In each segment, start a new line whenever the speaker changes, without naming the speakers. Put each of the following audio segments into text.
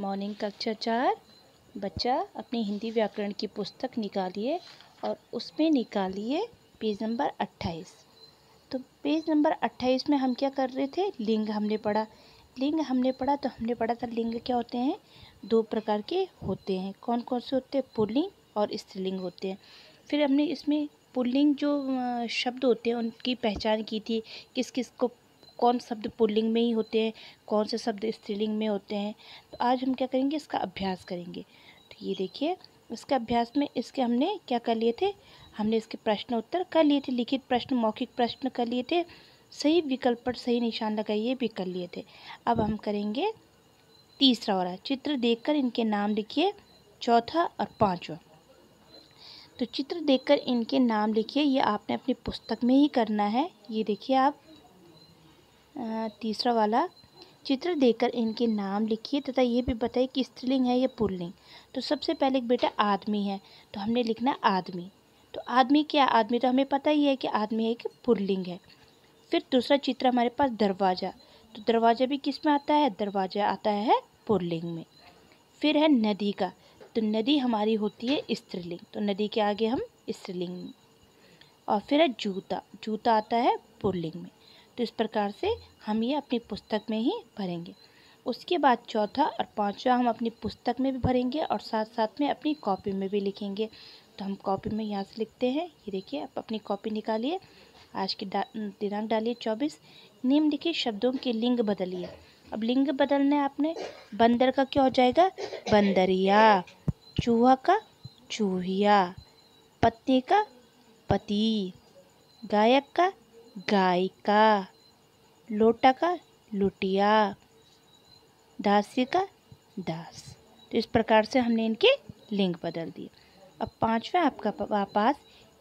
morning कक्षा चार बच्चा अपनी हिंदी व्याकरण की पुस्तक निकालिए और उसमें निकालिए पेज नंबर अट्ठाईस तो पेज नंबर अट्ठाईस में हम क्या कर रहे थे लिंग हमने पढ़ा लिंग हमने पढ़ा तो हमने पढ़ा था लिंग क्या होते हैं दो प्रकार के होते हैं कौन कौन से होते हैं पुल्लिंग और स्त्रीलिंग होते हैं फिर हमने इसमें पुल्लिंग जो शब्द होते हैं उनकी पहचान की थी किस किस को कौन शब्द पुल्लिंग में ही होते हैं कौन से शब्द स्त्रीलिंग में होते हैं तो आज हम क्या करेंगे इसका अभ्यास करेंगे तो ये देखिए इसके अभ्यास में इसके हमने क्या कर लिए थे हमने इसके प्रश्न उत्तर कर लिए थे लिखित प्रश्न मौखिक प्रश्न कर लिए थे सही विकल्प पर सही निशान लगाइए भी कर लिए थे अब हम करेंगे तीसरा वाला चित्र देखकर इनके नाम लिखिए चौथा और पांचवा तो चित्र देखकर इनके नाम लिखिए ये आपने अपनी पुस्तक में ही करना है ये देखिए आप तीसरा वाला चित्र देकर इनके नाम लिखिए तथा ये भी बताइए कि स्त्रीलिंग है या पुल्लिंग तो सबसे पहले एक बेटा आदमी है तो हमने लिखना आदमी तो आदमी क्या आदमी तो हमें पता ही है कि आदमी एक पुल्लिंग है फिर दूसरा चित्र हमारे पास दरवाज़ा तो दरवाज़ा भी किस में आता है दरवाज़ा आता है पुल्लिंग में फिर है नदी का तो नदी हमारी होती है स्त्रीलिंग तो नदी के आगे हम स्त्रीलिंग और फिर है जूता जूता आता है पुल्लिंग में तो इस प्रकार से हम ये अपनी पुस्तक में ही भरेंगे उसके बाद चौथा और पांचवा हम अपनी पुस्तक में भी भरेंगे और साथ साथ में अपनी कॉपी में भी लिखेंगे तो हम कॉपी में यहाँ से लिखते हैं ये देखिए आप अपनी कॉपी निकालिए आज की डा दिनांक डालिए चौबीस निम्नलिखित शब्दों के लिंग बदलिए अब लिंग बदलने आपने बंदर का क्या हो जाएगा बंदरिया चूहा का चूहिया पत्नी का पति गायक का गायिका लोटा का लुटिया दासी का दास तो इस प्रकार से हमने इनके लिंग बदल दिए अब पांचवा आपका वापस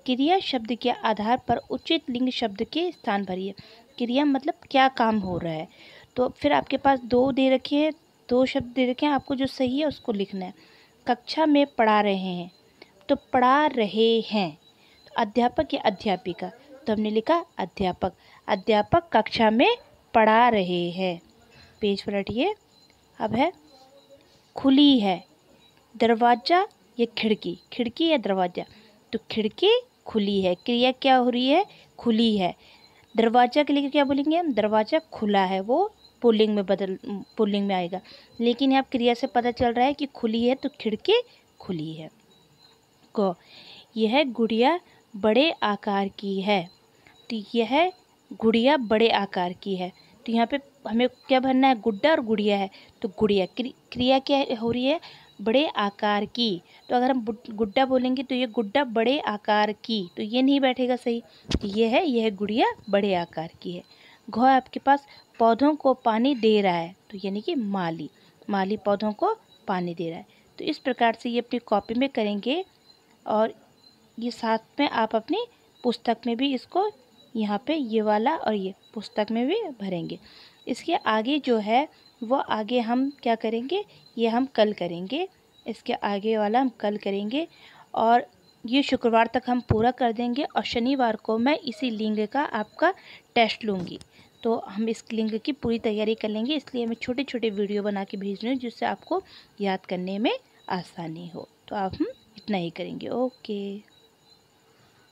क्रिया शब्द के आधार पर उचित लिंग शब्द के स्थान भरिए क्रिया मतलब क्या काम हो रहा है तो फिर आपके पास दो दे रखे हैं दो शब्द दे रखे हैं आपको जो सही है उसको लिखना है कक्षा में पढ़ा रहे हैं तो पढ़ा रहे हैं तो अध्यापक या अध्यापिका तो हमने लिखा अध्यापक अध्यापक कक्षा में पढ़ा रहे हैं पेज पलटिए अब है खुली है दरवाज़ा या खिड़की खिड़की या दरवाज़ा तो खिड़की खुली है क्रिया क्या हो रही है खुली है दरवाज़ा के लिए क्या बोलेंगे हम दरवाज़ा खुला है वो पुलिंग में बदल पुलिंग में आएगा लेकिन यहाँ क्रिया से पता चल रहा है कि खुली है तो खिड़की खुली है को यह गुड़िया बड़े आकार की है तो यह गुड़िया बड़े आकार की है तो यहाँ पे हमें क्या भरना है गुड्डा और गुड़िया है तो गुड़िया क्रिया क्या हो रही है बड़े आकार की तो अगर हम गुड्डा बोलेंगे तो ये गुड्डा बड़े आकार की तो ये नहीं बैठेगा सही तो ये है यह गुड़िया बड़े आकार की है घ आपके पास पौधों को पानी दे रहा है तो यानी कि माली माली पौधों को पानी दे रहा है तो इस प्रकार से ये अपनी कॉपी में करेंगे और ये साथ में आप अपनी पुस्तक में भी इसको यहाँ पे ये वाला और ये पुस्तक में भी भरेंगे इसके आगे जो है वो आगे हम क्या करेंगे ये हम कल करेंगे इसके आगे वाला हम कल करेंगे और ये शुक्रवार तक हम पूरा कर देंगे और शनिवार को मैं इसी लिंग का आपका टेस्ट लूँगी तो हम इस लिंग की पूरी तैयारी कर लेंगे इसलिए मैं छोटे छोटे वीडियो बना के भेज रही हूँ जिससे आपको याद करने में आसानी हो तो आप हम इतना ही करेंगे ओके